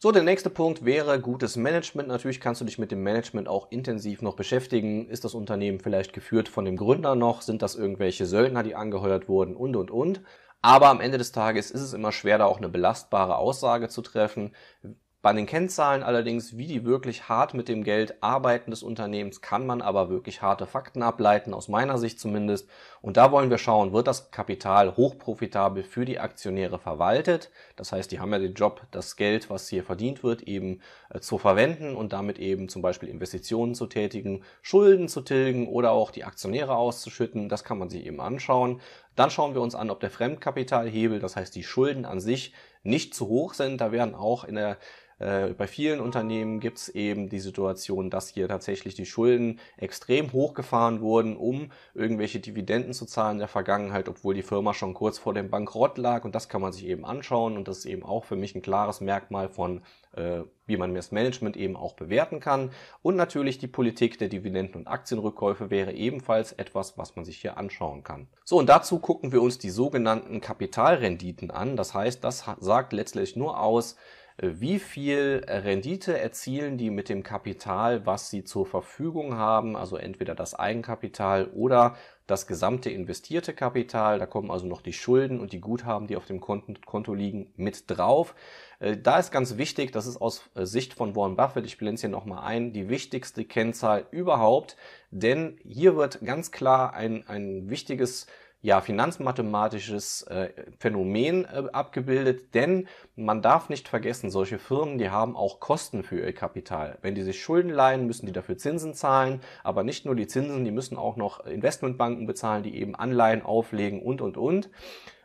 So, der nächste Punkt wäre gutes Management. Natürlich kannst du dich mit dem Management auch intensiv noch beschäftigen. Ist das Unternehmen vielleicht geführt von dem Gründer noch? Sind das irgendwelche Söldner, die angeheuert wurden? Und, und, und. Aber am Ende des Tages ist es immer schwer, da auch eine belastbare Aussage zu treffen. Bei den Kennzahlen allerdings, wie die wirklich hart mit dem Geld arbeiten des Unternehmens, kann man aber wirklich harte Fakten ableiten, aus meiner Sicht zumindest. Und da wollen wir schauen, wird das Kapital hochprofitabel für die Aktionäre verwaltet? Das heißt, die haben ja den Job, das Geld, was hier verdient wird, eben äh, zu verwenden und damit eben zum Beispiel Investitionen zu tätigen, Schulden zu tilgen oder auch die Aktionäre auszuschütten. Das kann man sich eben anschauen. Dann schauen wir uns an, ob der Fremdkapitalhebel, das heißt die Schulden an sich, nicht zu hoch sind. Da werden auch in der äh, bei vielen Unternehmen gibt es eben die Situation, dass hier tatsächlich die Schulden extrem hochgefahren wurden, um irgendwelche Dividenden zu zahlen in der Vergangenheit, obwohl die Firma schon kurz vor dem Bankrott lag. Und das kann man sich eben anschauen. Und das ist eben auch für mich ein klares Merkmal von äh, wie man das Management eben auch bewerten kann. Und natürlich die Politik der Dividenden- und Aktienrückkäufe wäre ebenfalls etwas, was man sich hier anschauen kann. So, und dazu gucken wir uns die sogenannten Kapitalrenditen an. Das heißt, das sagt letztlich nur aus, wie viel Rendite erzielen die mit dem Kapital, was sie zur Verfügung haben, also entweder das Eigenkapital oder das gesamte investierte Kapital. Da kommen also noch die Schulden und die Guthaben, die auf dem Konto liegen, mit drauf. Äh, da ist ganz wichtig, das ist aus äh, Sicht von Warren Buffett, ich blende es hier nochmal ein, die wichtigste Kennzahl überhaupt, denn hier wird ganz klar ein, ein wichtiges ja finanzmathematisches äh, Phänomen äh, abgebildet, denn man darf nicht vergessen, solche Firmen, die haben auch Kosten für ihr Kapital. Wenn die sich Schulden leihen, müssen die dafür Zinsen zahlen, aber nicht nur die Zinsen, die müssen auch noch Investmentbanken bezahlen, die eben Anleihen auflegen und und und.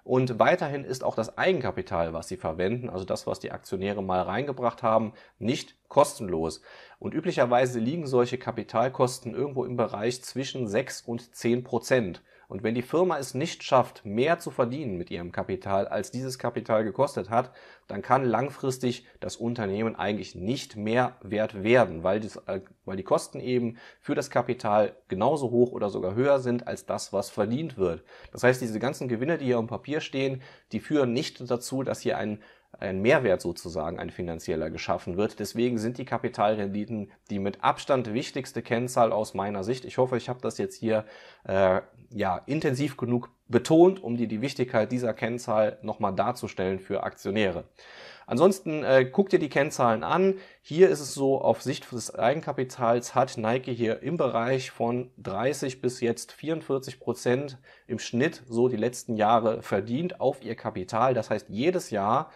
Und weiterhin ist auch das Eigenkapital, was sie verwenden, also das, was die Aktionäre mal reingebracht haben, nicht kostenlos. Und üblicherweise liegen solche Kapitalkosten irgendwo im Bereich zwischen 6 und 10 Prozent. Und wenn die Firma es nicht schafft, mehr zu verdienen mit ihrem Kapital, als dieses Kapital gekostet hat, dann kann langfristig das Unternehmen eigentlich nicht mehr wert werden, weil, dies, äh, weil die Kosten eben für das Kapital genauso hoch oder sogar höher sind als das, was verdient wird. Das heißt, diese ganzen Gewinne, die hier am Papier stehen, die führen nicht dazu, dass hier ein ein Mehrwert sozusagen, ein finanzieller geschaffen wird. Deswegen sind die Kapitalrenditen die mit Abstand wichtigste Kennzahl aus meiner Sicht. Ich hoffe, ich habe das jetzt hier äh, ja intensiv genug betont, um dir die Wichtigkeit dieser Kennzahl nochmal darzustellen für Aktionäre. Ansonsten äh, guck dir die Kennzahlen an. Hier ist es so, auf Sicht des Eigenkapitals hat Nike hier im Bereich von 30 bis jetzt 44 Prozent im Schnitt so die letzten Jahre verdient auf ihr Kapital. Das heißt, jedes Jahr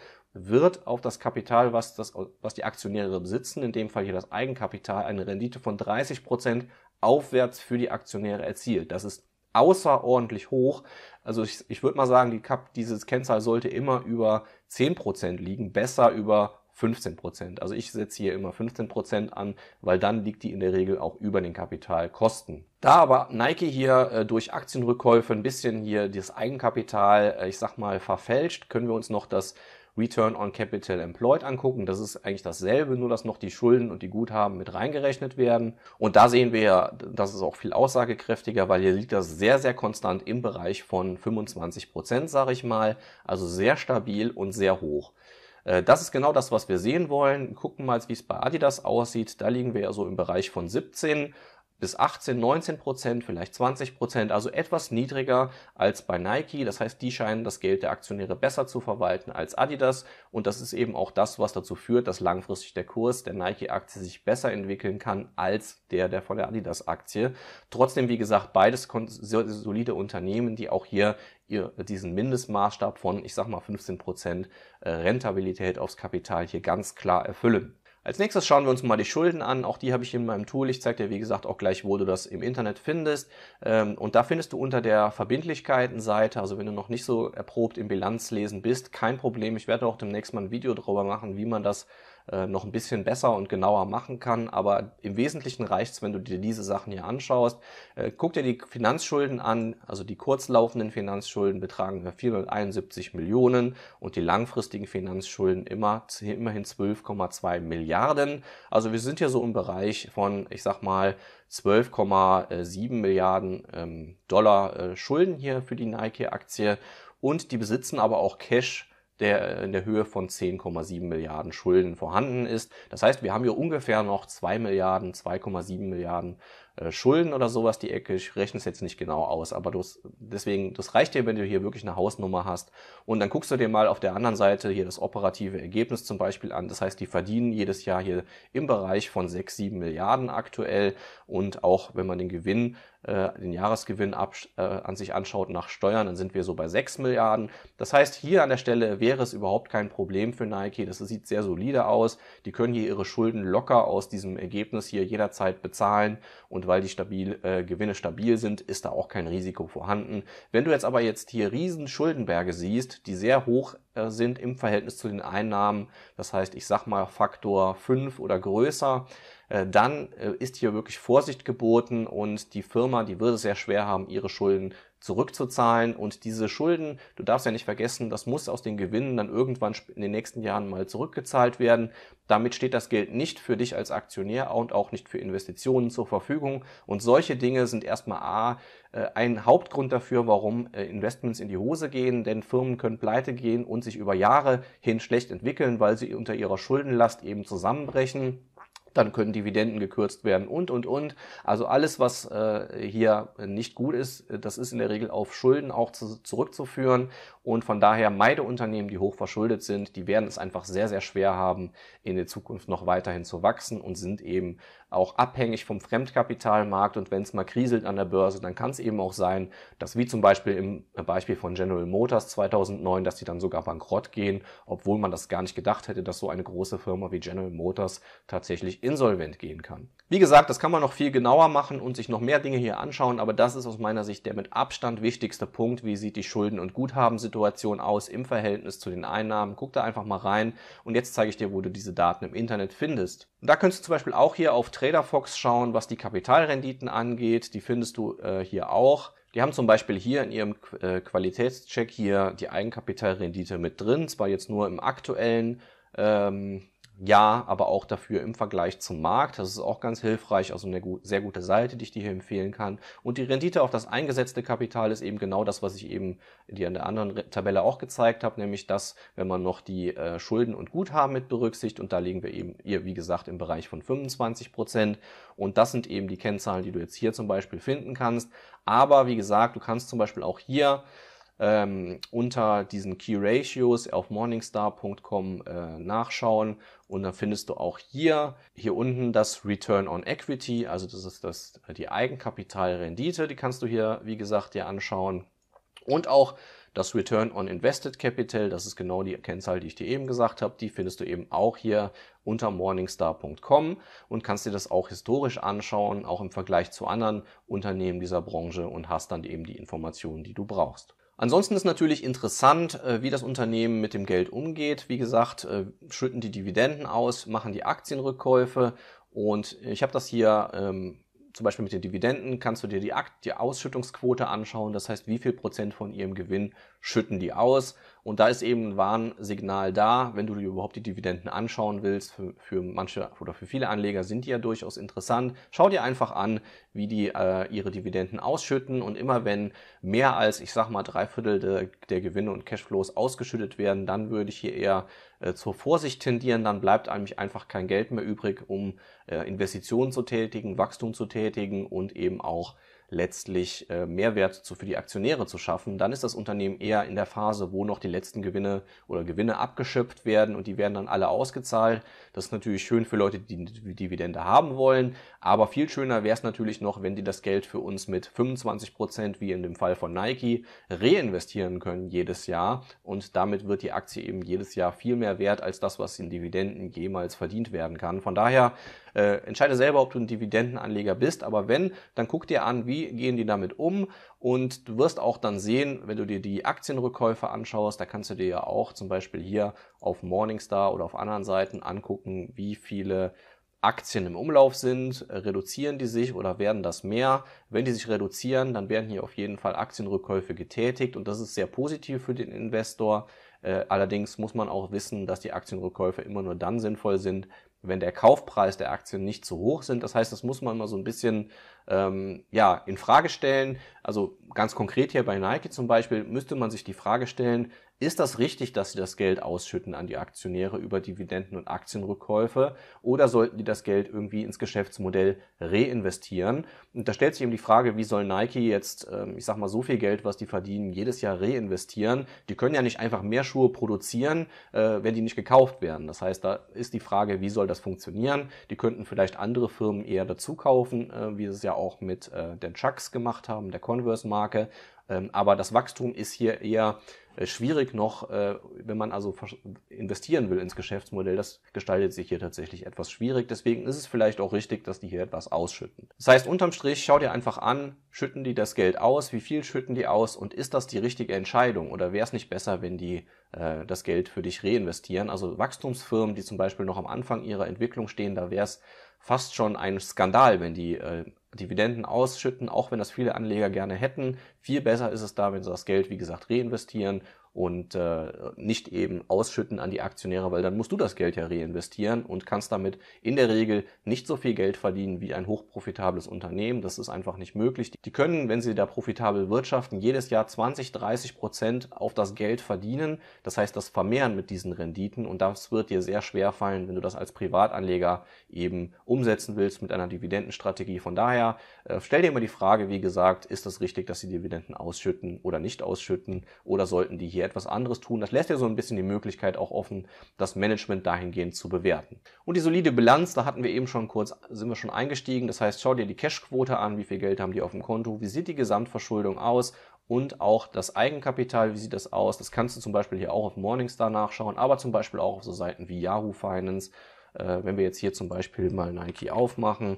wird auf das Kapital, was, das, was die Aktionäre besitzen, in dem Fall hier das Eigenkapital, eine Rendite von 30% Prozent aufwärts für die Aktionäre erzielt. Das ist außerordentlich hoch. Also ich, ich würde mal sagen, die Kap diese Kennzahl sollte immer über 10% liegen, besser über 15%. Also ich setze hier immer 15% an, weil dann liegt die in der Regel auch über den Kapitalkosten. Da aber Nike hier äh, durch Aktienrückkäufe ein bisschen hier das Eigenkapital, äh, ich sag mal, verfälscht, können wir uns noch das Return on Capital Employed angucken. Das ist eigentlich dasselbe, nur dass noch die Schulden und die Guthaben mit reingerechnet werden. Und da sehen wir ja, das ist auch viel aussagekräftiger, weil hier liegt das sehr, sehr konstant im Bereich von 25 Prozent, sage ich mal. Also sehr stabil und sehr hoch. Äh, das ist genau das, was wir sehen wollen. Gucken mal, wie es bei Adidas aussieht. Da liegen wir ja so im Bereich von 17 bis 18, 19 Prozent, vielleicht 20 Prozent, also etwas niedriger als bei Nike. Das heißt, die scheinen das Geld der Aktionäre besser zu verwalten als Adidas. Und das ist eben auch das, was dazu führt, dass langfristig der Kurs der Nike-Aktie sich besser entwickeln kann als der der von der Adidas-Aktie. Trotzdem, wie gesagt, beides solide Unternehmen, die auch hier diesen Mindestmaßstab von, ich sag mal, 15 Prozent äh, Rentabilität aufs Kapital hier ganz klar erfüllen. Als nächstes schauen wir uns mal die Schulden an. Auch die habe ich in meinem Tool. Ich zeige dir, wie gesagt, auch gleich, wo du das im Internet findest. Ähm, und da findest du unter der Verbindlichkeiten-Seite, also wenn du noch nicht so erprobt im Bilanzlesen bist, kein Problem. Ich werde auch demnächst mal ein Video darüber machen, wie man das äh, noch ein bisschen besser und genauer machen kann. Aber im Wesentlichen reicht es, wenn du dir diese Sachen hier anschaust. Äh, guck dir die Finanzschulden an, also die kurzlaufenden Finanzschulden betragen 471 Millionen und die langfristigen Finanzschulden immer, immerhin 12,2 Milliarden. Also wir sind hier so im Bereich von, ich sag mal, 12,7 Milliarden ähm, Dollar äh, Schulden hier für die Nike-Aktie und die besitzen aber auch Cash der äh, in der Höhe von 10,7 Milliarden Schulden vorhanden ist. Das heißt, wir haben hier ungefähr noch 2 Milliarden, 2,7 Milliarden äh, Schulden oder sowas die Ecke. Ich rechne es jetzt nicht genau aus, aber du, deswegen, das reicht dir, wenn du hier wirklich eine Hausnummer hast. Und dann guckst du dir mal auf der anderen Seite hier das operative Ergebnis zum Beispiel an. Das heißt, die verdienen jedes Jahr hier im Bereich von 6, 7 Milliarden aktuell und auch wenn man den Gewinn äh, den Jahresgewinn ab, äh, an sich anschaut nach Steuern, dann sind wir so bei 6 Milliarden. Das heißt, hier an der Stelle wäre es überhaupt kein Problem für Nike. Das sieht sehr solide aus. Die können hier ihre Schulden locker aus diesem Ergebnis hier jederzeit bezahlen. Und weil die stabil, äh, Gewinne stabil sind, ist da auch kein Risiko vorhanden. Wenn du jetzt aber jetzt hier riesen Schuldenberge siehst, die sehr hoch äh, sind im Verhältnis zu den Einnahmen, das heißt, ich sag mal Faktor 5 oder größer, äh, dann äh, ist hier wirklich Vorsicht geboten und die Firma, die würde es sehr schwer haben, ihre Schulden zurückzuzahlen. Und diese Schulden, du darfst ja nicht vergessen, das muss aus den Gewinnen dann irgendwann in den nächsten Jahren mal zurückgezahlt werden. Damit steht das Geld nicht für dich als Aktionär und auch nicht für Investitionen zur Verfügung. Und solche Dinge sind erstmal A, äh, ein Hauptgrund dafür, warum Investments in die Hose gehen, denn Firmen können pleite gehen und sich über Jahre hin schlecht entwickeln, weil sie unter ihrer Schuldenlast eben zusammenbrechen dann können Dividenden gekürzt werden und, und, und. Also alles, was äh, hier nicht gut ist, äh, das ist in der Regel auf Schulden auch zu, zurückzuführen. Und von daher meide Unternehmen, die hochverschuldet sind, die werden es einfach sehr, sehr schwer haben, in der Zukunft noch weiterhin zu wachsen und sind eben auch abhängig vom Fremdkapitalmarkt. Und wenn es mal kriselt an der Börse, dann kann es eben auch sein, dass wie zum Beispiel im Beispiel von General Motors 2009, dass die dann sogar bankrott gehen, obwohl man das gar nicht gedacht hätte, dass so eine große Firma wie General Motors tatsächlich insolvent gehen kann. Wie gesagt, das kann man noch viel genauer machen und sich noch mehr Dinge hier anschauen, aber das ist aus meiner Sicht der mit Abstand wichtigste Punkt. Wie sieht die Schulden- und Guthabensituation Situation aus im Verhältnis zu den Einnahmen. Guck da einfach mal rein und jetzt zeige ich dir, wo du diese Daten im Internet findest. Und da könntest du zum Beispiel auch hier auf TraderFox schauen, was die Kapitalrenditen angeht. Die findest du äh, hier auch. Die haben zum Beispiel hier in ihrem äh, Qualitätscheck hier die Eigenkapitalrendite mit drin, zwar jetzt nur im aktuellen ähm, ja, aber auch dafür im Vergleich zum Markt. Das ist auch ganz hilfreich, also eine sehr gute Seite, die ich dir hier empfehlen kann. Und die Rendite auf das eingesetzte Kapital ist eben genau das, was ich eben dir an der anderen Tabelle auch gezeigt habe, nämlich das, wenn man noch die äh, Schulden und Guthaben mit berücksichtigt. Und da liegen wir eben hier, wie gesagt, im Bereich von 25 Prozent. Und das sind eben die Kennzahlen, die du jetzt hier zum Beispiel finden kannst. Aber wie gesagt, du kannst zum Beispiel auch hier ähm, unter diesen Key Ratios auf morningstar.com äh, nachschauen und dann findest du auch hier, hier unten das Return on Equity, also das ist das, die Eigenkapitalrendite, die kannst du hier, wie gesagt, dir anschauen und auch das Return on Invested Capital, das ist genau die Kennzahl, die ich dir eben gesagt habe, die findest du eben auch hier unter morningstar.com und kannst dir das auch historisch anschauen, auch im Vergleich zu anderen Unternehmen dieser Branche und hast dann eben die Informationen, die du brauchst. Ansonsten ist natürlich interessant, äh, wie das Unternehmen mit dem Geld umgeht. Wie gesagt, äh, schütten die Dividenden aus, machen die Aktienrückkäufe und ich habe das hier ähm, zum Beispiel mit den Dividenden kannst du dir die, Akt die Ausschüttungsquote anschauen, das heißt, wie viel Prozent von ihrem Gewinn schütten die aus. Und da ist eben ein Warnsignal da, wenn du dir überhaupt die Dividenden anschauen willst. Für, für manche oder für viele Anleger sind die ja durchaus interessant. Schau dir einfach an, wie die äh, ihre Dividenden ausschütten. Und immer wenn mehr als, ich sag mal, drei Viertel de, der Gewinne und Cashflows ausgeschüttet werden, dann würde ich hier eher äh, zur Vorsicht tendieren, dann bleibt eigentlich einfach kein Geld mehr übrig, um äh, Investitionen zu tätigen, Wachstum zu tätigen und eben auch letztlich äh, Mehrwert zu, für die Aktionäre zu schaffen, dann ist das Unternehmen eher in der Phase, wo noch die letzten Gewinne oder Gewinne abgeschöpft werden und die werden dann alle ausgezahlt. Das ist natürlich schön für Leute, die die Dividende haben wollen, aber viel schöner wäre es natürlich noch, wenn die das Geld für uns mit 25 Prozent, wie in dem Fall von Nike, reinvestieren können jedes Jahr und damit wird die Aktie eben jedes Jahr viel mehr wert als das, was in Dividenden jemals verdient werden kann. Von daher äh, entscheide selber, ob du ein Dividendenanleger bist, aber wenn, dann guck dir an, wie gehen die damit um und du wirst auch dann sehen, wenn du dir die Aktienrückkäufe anschaust, da kannst du dir ja auch zum Beispiel hier auf Morningstar oder auf anderen Seiten angucken, wie viele Aktien im Umlauf sind, äh, reduzieren die sich oder werden das mehr? Wenn die sich reduzieren, dann werden hier auf jeden Fall Aktienrückkäufe getätigt und das ist sehr positiv für den Investor. Äh, allerdings muss man auch wissen, dass die Aktienrückkäufe immer nur dann sinnvoll sind, wenn der Kaufpreis der Aktien nicht zu hoch sind. Das heißt, das muss man mal so ein bisschen ähm, ja, in Frage stellen. Also ganz konkret hier bei Nike zum Beispiel müsste man sich die Frage stellen, ist das richtig, dass sie das Geld ausschütten an die Aktionäre über Dividenden und Aktienrückkäufe oder sollten die das Geld irgendwie ins Geschäftsmodell reinvestieren? Und da stellt sich eben die Frage, wie soll Nike jetzt, ähm, ich sag mal, so viel Geld, was die verdienen, jedes Jahr reinvestieren? Die können ja nicht einfach mehr Schuhe produzieren, äh, wenn die nicht gekauft werden. Das heißt, da ist die Frage, wie soll das funktionieren? Die könnten vielleicht andere Firmen eher dazu kaufen, äh, wie es ja auch mit äh, den Chucks gemacht haben, der Converse-Marke. Ähm, aber das Wachstum ist hier eher äh, schwierig noch, äh, wenn man also investieren will ins Geschäftsmodell. Das gestaltet sich hier tatsächlich etwas schwierig. Deswegen ist es vielleicht auch richtig, dass die hier etwas ausschütten. Das heißt, unterm Strich, schau dir einfach an, schütten die das Geld aus, wie viel schütten die aus und ist das die richtige Entscheidung oder wäre es nicht besser, wenn die äh, das Geld für dich reinvestieren? Also Wachstumsfirmen, die zum Beispiel noch am Anfang ihrer Entwicklung stehen, da wäre es fast schon ein Skandal, wenn die Dividenden ausschütten, auch wenn das viele Anleger gerne hätten. Viel besser ist es da, wenn sie das Geld, wie gesagt, reinvestieren und äh, nicht eben ausschütten an die Aktionäre, weil dann musst du das Geld ja reinvestieren und kannst damit in der Regel nicht so viel Geld verdienen wie ein hochprofitables Unternehmen. Das ist einfach nicht möglich. Die können, wenn sie da profitabel wirtschaften, jedes Jahr 20, 30 Prozent auf das Geld verdienen. Das heißt, das vermehren mit diesen Renditen und das wird dir sehr schwer fallen, wenn du das als Privatanleger eben umsetzen willst mit einer Dividendenstrategie. Von daher äh, stell dir immer die Frage, wie gesagt, ist das richtig, dass sie Dividenden ausschütten oder nicht ausschütten oder sollten die hier etwas anderes tun. Das lässt ja so ein bisschen die Möglichkeit auch offen, das Management dahingehend zu bewerten. Und die solide Bilanz, da hatten wir eben schon kurz, sind wir schon eingestiegen. Das heißt, schau dir die Cashquote an, wie viel Geld haben die auf dem Konto, wie sieht die Gesamtverschuldung aus und auch das Eigenkapital, wie sieht das aus? Das kannst du zum Beispiel hier auch auf Morningstar nachschauen, aber zum Beispiel auch auf so Seiten wie Yahoo Finance. Äh, wenn wir jetzt hier zum Beispiel mal Nike aufmachen,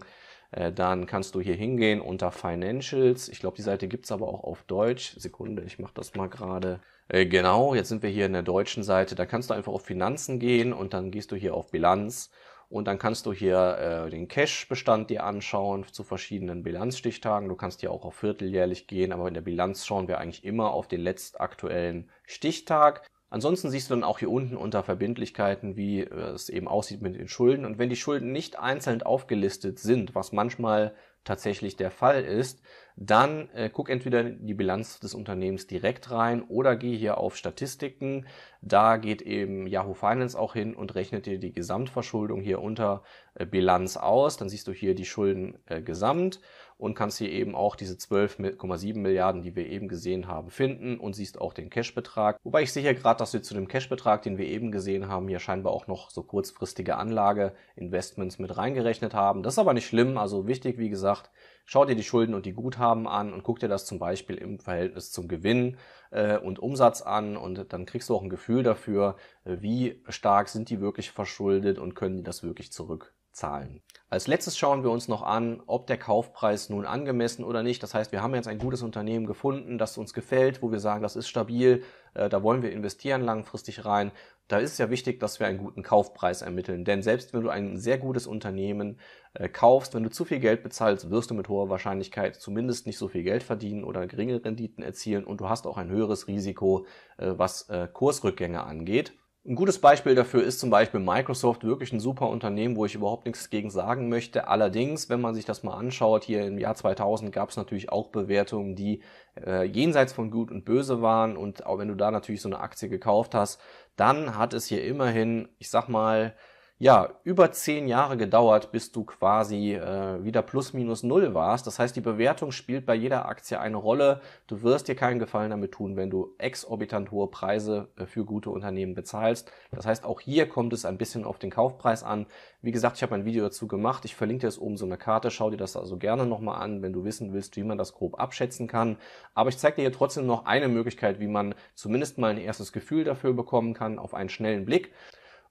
äh, dann kannst du hier hingehen unter Financials. Ich glaube, die Seite gibt es aber auch auf Deutsch. Sekunde, ich mache das mal gerade. Äh, genau, jetzt sind wir hier in der deutschen Seite. Da kannst du einfach auf Finanzen gehen und dann gehst du hier auf Bilanz und dann kannst du hier äh, den Cash-Bestand dir anschauen zu verschiedenen Bilanzstichtagen. Du kannst hier auch auf vierteljährlich gehen, aber in der Bilanz schauen wir eigentlich immer auf den letztaktuellen Stichtag. Ansonsten siehst du dann auch hier unten unter Verbindlichkeiten, wie äh, es eben aussieht mit den Schulden. Und wenn die Schulden nicht einzeln aufgelistet sind, was manchmal tatsächlich der Fall ist, dann äh, guck entweder in die Bilanz des Unternehmens direkt rein oder geh hier auf Statistiken. Da geht eben Yahoo Finance auch hin und rechnet dir die Gesamtverschuldung hier unter äh, Bilanz aus. Dann siehst du hier die Schulden äh, gesamt und kannst hier eben auch diese 12,7 Milliarden, die wir eben gesehen haben, finden und siehst auch den Cashbetrag. Wobei ich sicher gerade, dass wir zu dem Cashbetrag, den wir eben gesehen haben, hier scheinbar auch noch so kurzfristige Anlage, Investments mit reingerechnet haben. Das ist aber nicht schlimm. Also wichtig, wie gesagt, Schau dir die Schulden und die Guthaben an und guck dir das zum Beispiel im Verhältnis zum Gewinn äh, und Umsatz an und dann kriegst du auch ein Gefühl dafür, äh, wie stark sind die wirklich verschuldet und können die das wirklich zurückzahlen. Als letztes schauen wir uns noch an, ob der Kaufpreis nun angemessen oder nicht. Das heißt, wir haben jetzt ein gutes Unternehmen gefunden, das uns gefällt, wo wir sagen, das ist stabil, äh, da wollen wir investieren langfristig rein da ist es ja wichtig, dass wir einen guten Kaufpreis ermitteln. Denn selbst wenn du ein sehr gutes Unternehmen äh, kaufst, wenn du zu viel Geld bezahlst, wirst du mit hoher Wahrscheinlichkeit zumindest nicht so viel Geld verdienen oder geringe Renditen erzielen und du hast auch ein höheres Risiko, äh, was äh, Kursrückgänge angeht. Ein gutes Beispiel dafür ist zum Beispiel Microsoft, wirklich ein super Unternehmen, wo ich überhaupt nichts gegen sagen möchte. Allerdings, wenn man sich das mal anschaut, hier im Jahr 2000 gab es natürlich auch Bewertungen, die äh, jenseits von Gut und Böse waren. Und auch wenn du da natürlich so eine Aktie gekauft hast, dann hat es hier immerhin, ich sag mal, ja, über zehn Jahre gedauert, bis du quasi äh, wieder plus minus null warst. Das heißt, die Bewertung spielt bei jeder Aktie eine Rolle. Du wirst dir keinen Gefallen damit tun, wenn du exorbitant hohe Preise äh, für gute Unternehmen bezahlst. Das heißt, auch hier kommt es ein bisschen auf den Kaufpreis an. Wie gesagt, ich habe ein Video dazu gemacht. Ich verlinke dir jetzt oben so eine Karte. Schau dir das also gerne nochmal an, wenn du wissen willst, wie man das grob abschätzen kann. Aber ich zeige dir hier trotzdem noch eine Möglichkeit, wie man zumindest mal ein erstes Gefühl dafür bekommen kann, auf einen schnellen Blick.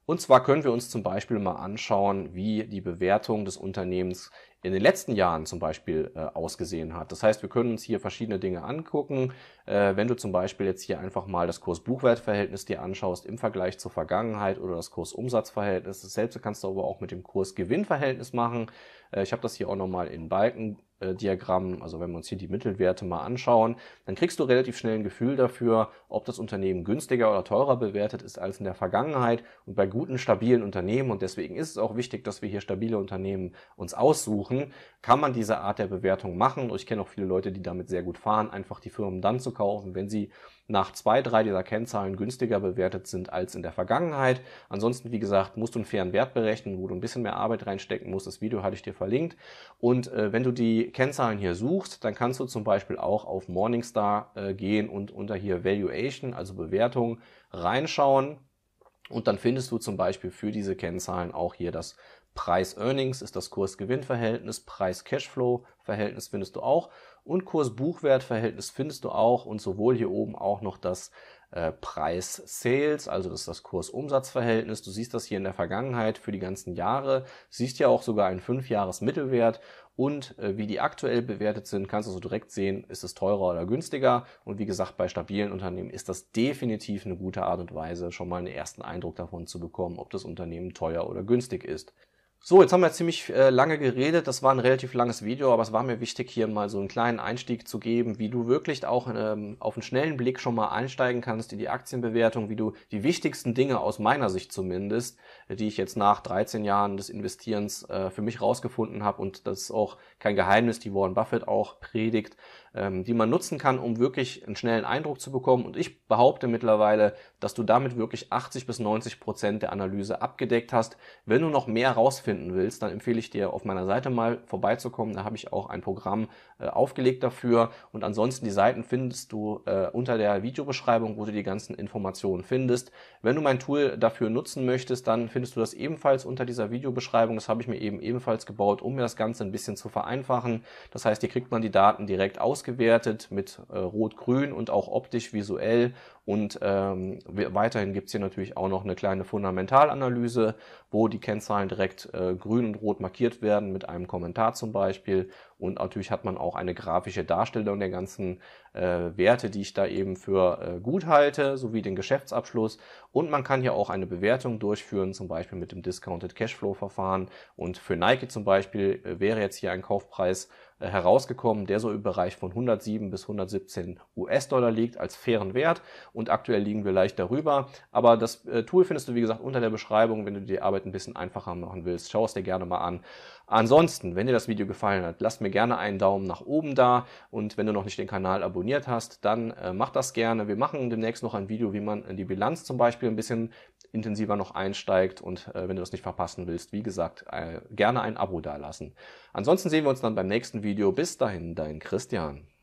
Und zwar können wir uns zum Beispiel mal anschauen, wie die Bewertung des Unternehmens in den letzten Jahren zum Beispiel äh, ausgesehen hat. Das heißt, wir können uns hier verschiedene Dinge angucken. Äh, wenn du zum Beispiel jetzt hier einfach mal das Kurs-Buchwert-Verhältnis dir anschaust im Vergleich zur Vergangenheit oder das Kurs-Umsatz-Verhältnis, dasselbe kannst du aber auch mit dem Kurs-Gewinn-Verhältnis machen. Äh, ich habe das hier auch nochmal in Balken äh, Diagramm, also wenn wir uns hier die Mittelwerte mal anschauen, dann kriegst du relativ schnell ein Gefühl dafür, ob das Unternehmen günstiger oder teurer bewertet ist als in der Vergangenheit und bei guten, stabilen Unternehmen, und deswegen ist es auch wichtig, dass wir hier stabile Unternehmen uns aussuchen, kann man diese Art der Bewertung machen. Und ich kenne auch viele Leute, die damit sehr gut fahren, einfach die Firmen dann zu kaufen, wenn sie nach zwei, drei dieser Kennzahlen günstiger bewertet sind als in der Vergangenheit. Ansonsten, wie gesagt, musst du einen fairen Wert berechnen, wo du ein bisschen mehr Arbeit reinstecken musst. Das Video hatte ich dir verlinkt. Und äh, wenn du die Kennzahlen hier suchst, dann kannst du zum Beispiel auch auf Morningstar äh, gehen und unter hier Valuation, also Bewertung, reinschauen. Und dann findest du zum Beispiel für diese Kennzahlen auch hier das Preis-Earnings ist das Kurs-Gewinn-Verhältnis, Preis-Cashflow, Verhältnis findest du auch und Kurs-Buchwert-Verhältnis findest du auch und sowohl hier oben auch noch das äh, Preis-Sales, also das ist das Kurs-Umsatz-Verhältnis. Du siehst das hier in der Vergangenheit für die ganzen Jahre, siehst ja auch sogar einen 5-Jahres-Mittelwert und äh, wie die aktuell bewertet sind, kannst du so direkt sehen, ist es teurer oder günstiger. Und wie gesagt, bei stabilen Unternehmen ist das definitiv eine gute Art und Weise, schon mal einen ersten Eindruck davon zu bekommen, ob das Unternehmen teuer oder günstig ist. So, jetzt haben wir ziemlich äh, lange geredet. Das war ein relativ langes Video, aber es war mir wichtig, hier mal so einen kleinen Einstieg zu geben, wie du wirklich auch ähm, auf einen schnellen Blick schon mal einsteigen kannst in die Aktienbewertung, wie du die wichtigsten Dinge aus meiner Sicht zumindest, die ich jetzt nach 13 Jahren des Investierens äh, für mich rausgefunden habe und das ist auch kein Geheimnis, die Warren Buffett auch predigt, ähm, die man nutzen kann, um wirklich einen schnellen Eindruck zu bekommen. Und ich behaupte mittlerweile, dass du damit wirklich 80 bis 90 Prozent der Analyse abgedeckt hast. Wenn du noch mehr rausfinden willst, dann empfehle ich dir, auf meiner Seite mal vorbeizukommen. Da habe ich auch ein Programm äh, aufgelegt dafür. Und ansonsten die Seiten findest du äh, unter der Videobeschreibung, wo du die ganzen Informationen findest. Wenn du mein Tool dafür nutzen möchtest, dann findest du das ebenfalls unter dieser Videobeschreibung. Das habe ich mir eben ebenfalls gebaut, um mir das Ganze ein bisschen zu vereinfachen. Das heißt, hier kriegt man die Daten direkt ausgegeben ausgewertet mit äh, Rot-Grün und auch optisch visuell. Und ähm, weiterhin es hier natürlich auch noch eine kleine Fundamentalanalyse, wo die Kennzahlen direkt äh, grün und rot markiert werden, mit einem Kommentar zum Beispiel. Und natürlich hat man auch eine grafische Darstellung der ganzen äh, Werte, die ich da eben für äh, gut halte, sowie den Geschäftsabschluss. Und man kann hier auch eine Bewertung durchführen, zum Beispiel mit dem Discounted Cashflow-Verfahren. Und für Nike zum Beispiel äh, wäre jetzt hier ein Kaufpreis äh, herausgekommen, der so im Bereich von 107 bis 117 US-Dollar liegt als fairen Wert und aktuell liegen wir leicht darüber. Aber das äh, Tool findest du, wie gesagt, unter der Beschreibung, wenn du die Arbeit Leuten ein bisschen einfacher machen willst, schau es dir gerne mal an. Ansonsten, wenn dir das Video gefallen hat, lass mir gerne einen Daumen nach oben da und wenn du noch nicht den Kanal abonniert hast, dann äh, mach das gerne. Wir machen demnächst noch ein Video, wie man in die Bilanz zum Beispiel ein bisschen intensiver noch einsteigt und äh, wenn du das nicht verpassen willst, wie gesagt, äh, gerne ein Abo da lassen. Ansonsten sehen wir uns dann beim nächsten Video. Bis dahin, dein Christian.